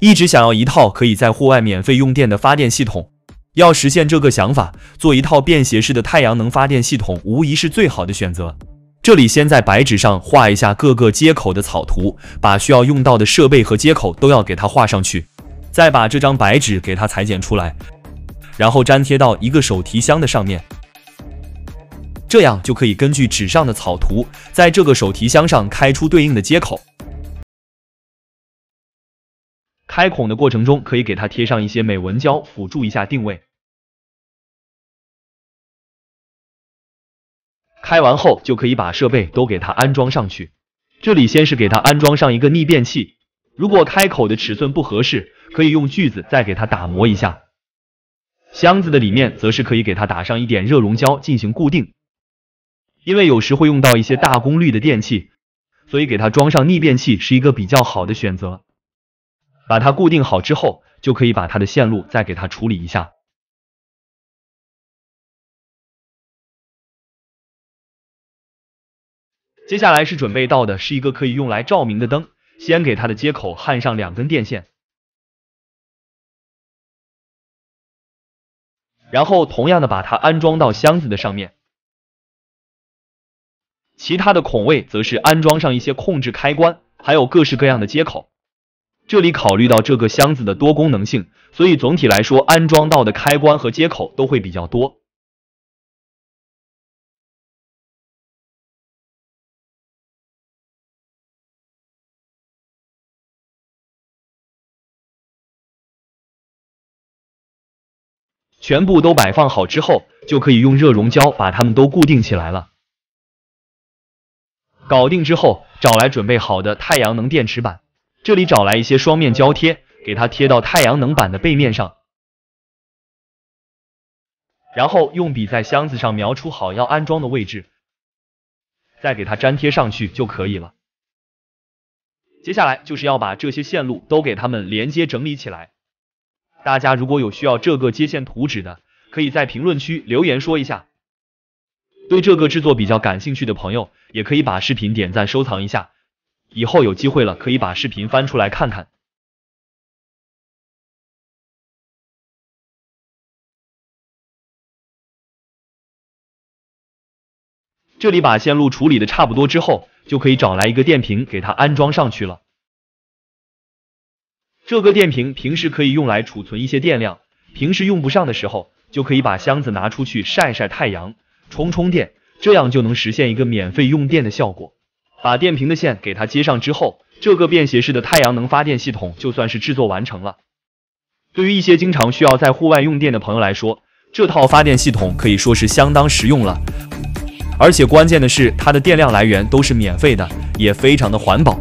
一直想要一套可以在户外免费用电的发电系统。要实现这个想法，做一套便携式的太阳能发电系统无疑是最好的选择。这里先在白纸上画一下各个接口的草图，把需要用到的设备和接口都要给它画上去，再把这张白纸给它裁剪出来，然后粘贴到一个手提箱的上面。这样就可以根据纸上的草图，在这个手提箱上开出对应的接口。开孔的过程中，可以给它贴上一些美纹胶辅助一下定位。开完后就可以把设备都给它安装上去。这里先是给它安装上一个逆变器，如果开口的尺寸不合适，可以用锯子再给它打磨一下。箱子的里面则是可以给它打上一点热熔胶进行固定，因为有时会用到一些大功率的电器，所以给它装上逆变器是一个比较好的选择。把它固定好之后，就可以把它的线路再给它处理一下。接下来是准备到的是一个可以用来照明的灯，先给它的接口焊上两根电线，然后同样的把它安装到箱子的上面。其他的孔位则是安装上一些控制开关，还有各式各样的接口。这里考虑到这个箱子的多功能性，所以总体来说，安装到的开关和接口都会比较多。全部都摆放好之后，就可以用热熔胶把它们都固定起来了。搞定之后，找来准备好的太阳能电池板。这里找来一些双面胶贴，给它贴到太阳能板的背面上，然后用笔在箱子上描出好要安装的位置，再给它粘贴上去就可以了。接下来就是要把这些线路都给它们连接整理起来。大家如果有需要这个接线图纸的，可以在评论区留言说一下。对这个制作比较感兴趣的朋友，也可以把视频点赞收藏一下。以后有机会了，可以把视频翻出来看看。这里把线路处理的差不多之后，就可以找来一个电瓶，给它安装上去了。这个电瓶平时可以用来储存一些电量，平时用不上的时候，就可以把箱子拿出去晒晒太阳，充充电，这样就能实现一个免费用电的效果。把电瓶的线给它接上之后，这个便携式的太阳能发电系统就算是制作完成了。对于一些经常需要在户外用电的朋友来说，这套发电系统可以说是相当实用了。而且关键的是，它的电量来源都是免费的，也非常的环保。